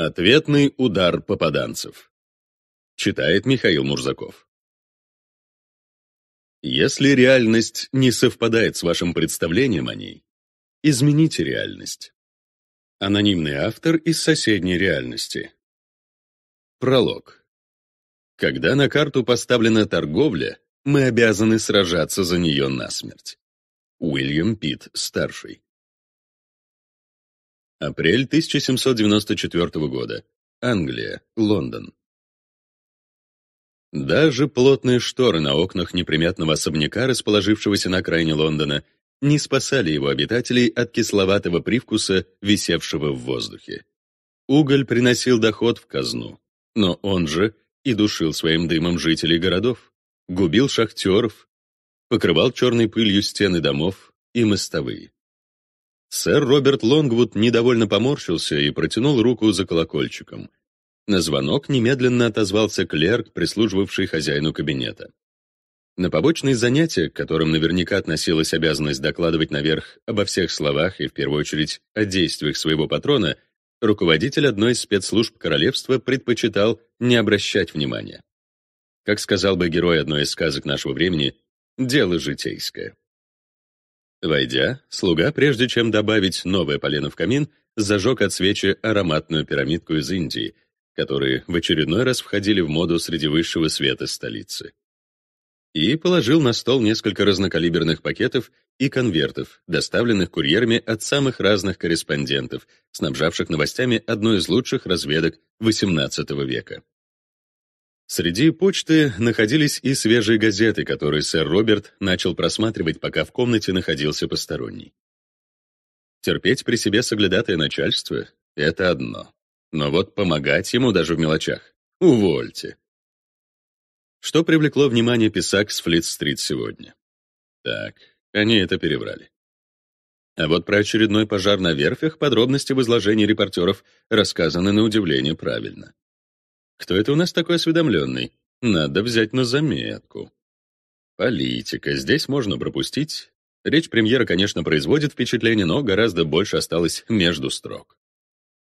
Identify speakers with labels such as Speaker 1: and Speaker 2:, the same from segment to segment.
Speaker 1: Ответный удар попаданцев. Читает Михаил Мурзаков. Если реальность не совпадает с вашим представлением о ней, измените реальность. Анонимный автор из соседней реальности. Пролог. Когда на карту поставлена торговля, мы обязаны сражаться за нее насмерть. Уильям Пит старший. Апрель 1794 года. Англия, Лондон. Даже плотные шторы на окнах неприметного особняка, расположившегося на окраине Лондона, не спасали его обитателей от кисловатого привкуса, висевшего в воздухе. Уголь приносил доход в казну, но он же и душил своим дымом жителей городов, губил шахтеров, покрывал черной пылью стены домов и мостовые. Сэр Роберт Лонгвуд недовольно поморщился и протянул руку за колокольчиком. На звонок немедленно отозвался клерк, прислуживавший хозяину кабинета. На побочные занятия, к которым наверняка относилась обязанность докладывать наверх обо всех словах и, в первую очередь, о действиях своего патрона, руководитель одной из спецслужб королевства предпочитал не обращать внимания. Как сказал бы герой одной из сказок нашего времени, «дело житейское». Войдя, слуга, прежде чем добавить новое полено в камин, зажег от свечи ароматную пирамидку из Индии, которые в очередной раз входили в моду среди высшего света столицы. И положил на стол несколько разнокалиберных пакетов и конвертов, доставленных курьерами от самых разных корреспондентов, снабжавших новостями одной из лучших разведок XVIII века. Среди почты находились и свежие газеты, которые сэр Роберт начал просматривать, пока в комнате находился посторонний. Терпеть при себе соглядатое начальство — это одно. Но вот помогать ему даже в мелочах — увольте. Что привлекло внимание Писак с Флит-стрит сегодня? Так, они это переврали. А вот про очередной пожар на верфях подробности в изложении репортеров рассказаны на удивление правильно. Кто это у нас такой осведомленный? Надо взять на заметку. Политика. Здесь можно пропустить. Речь премьера, конечно, производит впечатление, но гораздо больше осталось между строк.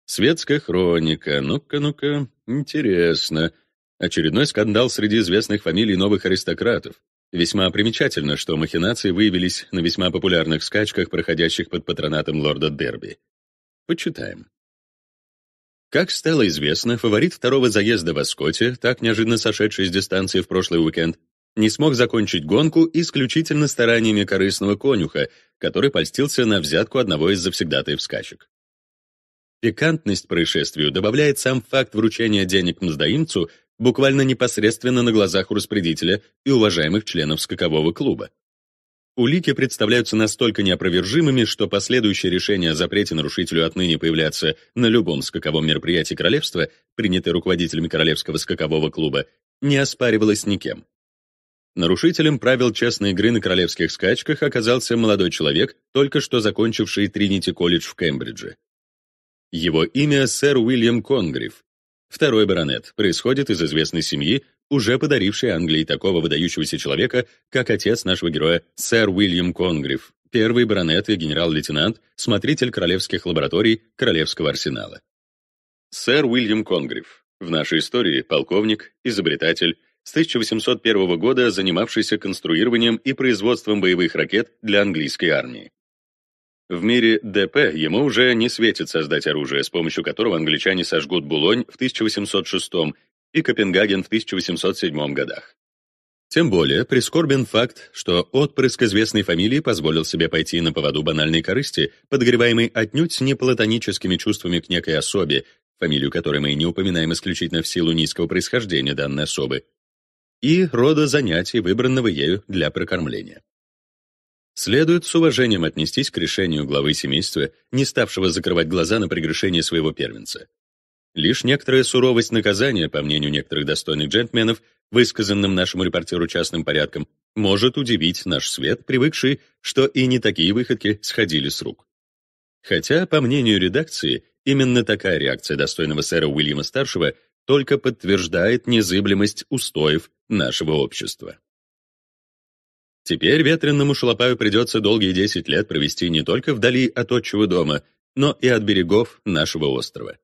Speaker 1: Светская хроника. Ну-ка, ну-ка, интересно. Очередной скандал среди известных фамилий новых аристократов. Весьма примечательно, что махинации выявились на весьма популярных скачках, проходящих под патронатом лорда Дерби. Почитаем. Как стало известно, фаворит второго заезда в Аскоте, так неожиданно сошедший с дистанции в прошлый уикенд, не смог закончить гонку исключительно стараниями корыстного конюха, который польстился на взятку одного из завсегдатаев скачек. Пикантность происшествию добавляет сам факт вручения денег мздоимцу буквально непосредственно на глазах у распорядителя и уважаемых членов скакового клуба. Улики представляются настолько неопровержимыми, что последующее решение о запрете нарушителю отныне появляться на любом скаковом мероприятии королевства, принятое руководителями Королевского скакового клуба, не оспаривалось никем. Нарушителем правил частной игры на королевских скачках оказался молодой человек, только что закончивший Тринити-колледж в Кембридже. Его имя — сэр Уильям Конгрифф, второй баронет, происходит из известной семьи, уже подаривший Англии такого выдающегося человека, как отец нашего героя, сэр Уильям Конгрив, первый баронет и генерал-лейтенант, смотритель королевских лабораторий Королевского арсенала. Сэр Уильям Конгрив в нашей истории полковник, изобретатель, с 1801 года занимавшийся конструированием и производством боевых ракет для английской армии. В мире ДП ему уже не светит создать оружие, с помощью которого англичане сожгут Булонь в 1806 и Копенгаген в 1807 годах. Тем более прискорбен факт, что отпрыск известной фамилии позволил себе пойти на поводу банальной корысти, подогреваемой отнюдь не платоническими чувствами к некой особе, фамилию которой мы не упоминаем исключительно в силу низкого происхождения данной особы, и рода занятий, выбранного ею для прокормления. Следует с уважением отнестись к решению главы семейства, не ставшего закрывать глаза на прегрешение своего первенца. Лишь некоторая суровость наказания, по мнению некоторых достойных джентльменов, высказанным нашему репортеру частным порядком, может удивить наш свет, привыкший, что и не такие выходки сходили с рук. Хотя, по мнению редакции, именно такая реакция достойного сэра Уильяма-старшего только подтверждает незыблемость устоев нашего общества. Теперь ветренному шалопаю придется долгие 10 лет провести не только вдали от отчего дома, но и от берегов нашего острова.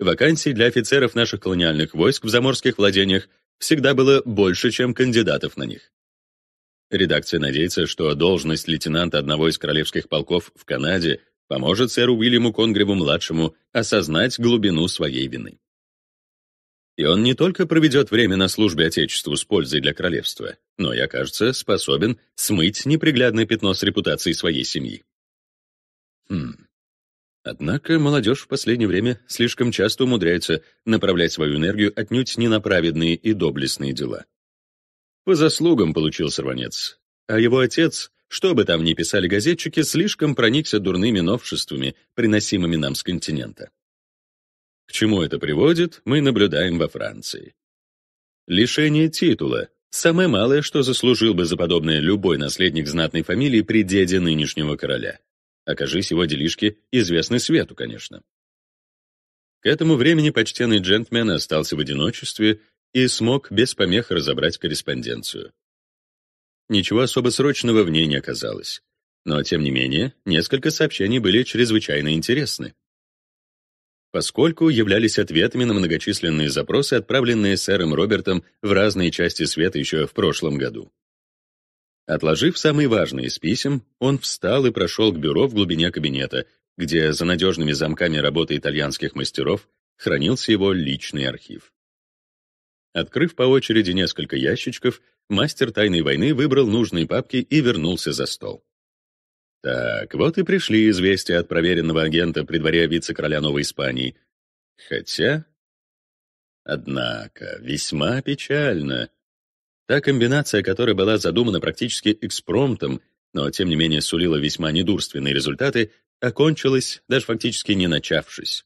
Speaker 1: Вакансий для офицеров наших колониальных войск в заморских владениях всегда было больше, чем кандидатов на них. Редакция надеется, что должность лейтенанта одного из королевских полков в Канаде поможет сэру Уильяму Конгреву-младшему осознать глубину своей вины. И он не только проведет время на службе Отечеству с пользой для королевства, но я кажется, способен смыть неприглядное пятно с репутацией своей семьи. Хм. Однако молодежь в последнее время слишком часто умудряется направлять свою энергию отнюдь не на праведные и доблестные дела. По заслугам получил сорванец. А его отец, что бы там ни писали газетчики, слишком проникся дурными новшествами, приносимыми нам с континента. К чему это приводит, мы наблюдаем во Франции. Лишение титула — самое малое, что заслужил бы за подобное любой наследник знатной фамилии при деде нынешнего короля. Окажись его делишки, известны свету, конечно. К этому времени почтенный джентльмен остался в одиночестве и смог без помех разобрать корреспонденцию. Ничего особо срочного в ней не оказалось. Но, тем не менее, несколько сообщений были чрезвычайно интересны. Поскольку являлись ответами на многочисленные запросы, отправленные сэром Робертом в разные части света еще в прошлом году. Отложив самые важные из писем, он встал и прошел к бюро в глубине кабинета, где за надежными замками работы итальянских мастеров хранился его личный архив. Открыв по очереди несколько ящичков, мастер тайной войны выбрал нужные папки и вернулся за стол. Так, вот и пришли известия от проверенного агента при дворе вице-короля Новой Испании. Хотя... Однако, весьма печально. Та комбинация, которая была задумана практически экспромтом, но тем не менее сулила весьма недурственные результаты, окончилась, даже фактически не начавшись.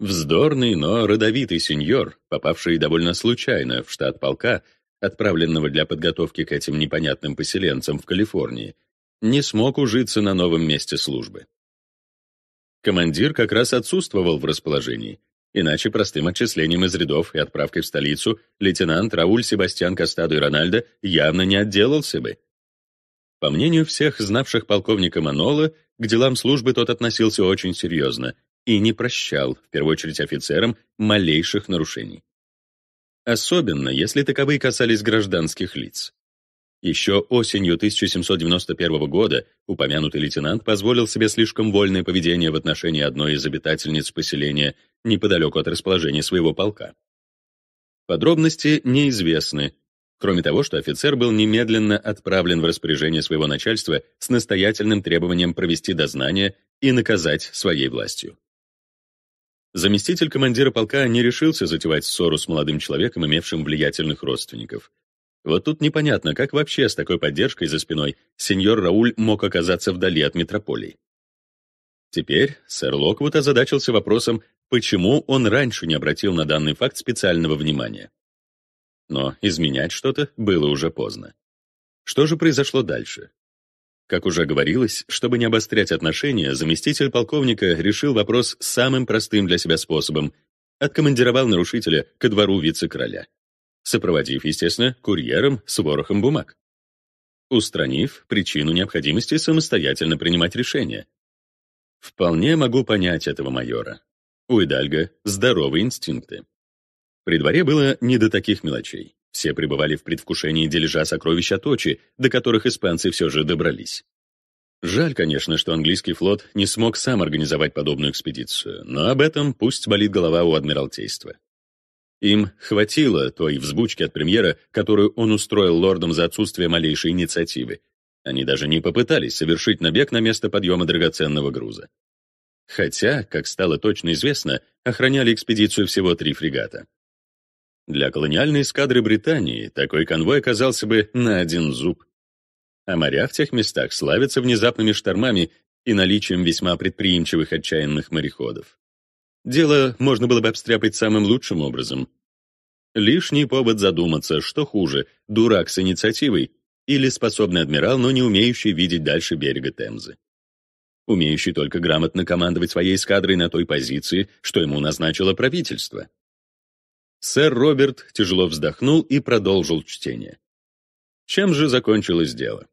Speaker 1: Вздорный, но родовитый сеньор, попавший довольно случайно в штат полка, отправленного для подготовки к этим непонятным поселенцам в Калифорнии, не смог ужиться на новом месте службы. Командир как раз отсутствовал в расположении, Иначе простым отчислением из рядов и отправкой в столицу лейтенант Рауль Себастьян Кастаду и Рональдо явно не отделался бы. По мнению всех знавших полковника Манола, к делам службы тот относился очень серьезно и не прощал, в первую очередь офицерам, малейших нарушений. Особенно, если таковые касались гражданских лиц. Еще осенью 1791 года упомянутый лейтенант позволил себе слишком вольное поведение в отношении одной из обитательниц поселения неподалеку от расположения своего полка. Подробности неизвестны, кроме того, что офицер был немедленно отправлен в распоряжение своего начальства с настоятельным требованием провести дознание и наказать своей властью. Заместитель командира полка не решился затевать ссору с молодым человеком, имевшим влиятельных родственников. Вот тут непонятно, как вообще с такой поддержкой за спиной сеньор Рауль мог оказаться вдали от метрополии. Теперь сэр Локвуд озадачился вопросом, почему он раньше не обратил на данный факт специального внимания. Но изменять что-то было уже поздно. Что же произошло дальше? Как уже говорилось, чтобы не обострять отношения, заместитель полковника решил вопрос самым простым для себя способом — откомандировал нарушителя ко двору вице-короля сопроводив, естественно, курьером с ворохом бумаг. Устранив причину необходимости самостоятельно принимать решения. Вполне могу понять этого майора. У Идальга здоровые инстинкты. При дворе было не до таких мелочей. Все пребывали в предвкушении дележа сокровищ Аточи, до которых испанцы все же добрались. Жаль, конечно, что английский флот не смог сам организовать подобную экспедицию, но об этом пусть болит голова у Адмиралтейства. Им хватило той взбучки от премьера, которую он устроил лордам за отсутствие малейшей инициативы. Они даже не попытались совершить набег на место подъема драгоценного груза. Хотя, как стало точно известно, охраняли экспедицию всего три фрегата. Для колониальной эскадры Британии такой конвой оказался бы на один зуб. А моря в тех местах славятся внезапными штормами и наличием весьма предприимчивых отчаянных мореходов. Дело можно было бы обстряпать самым лучшим образом. Лишний повод задуматься, что хуже, дурак с инициативой или способный адмирал, но не умеющий видеть дальше берега Темзы. Умеющий только грамотно командовать своей эскадрой на той позиции, что ему назначило правительство. Сэр Роберт тяжело вздохнул и продолжил чтение. Чем же закончилось дело?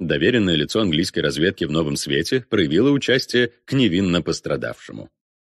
Speaker 1: Доверенное лицо английской разведки в новом свете проявило участие к невинно пострадавшему.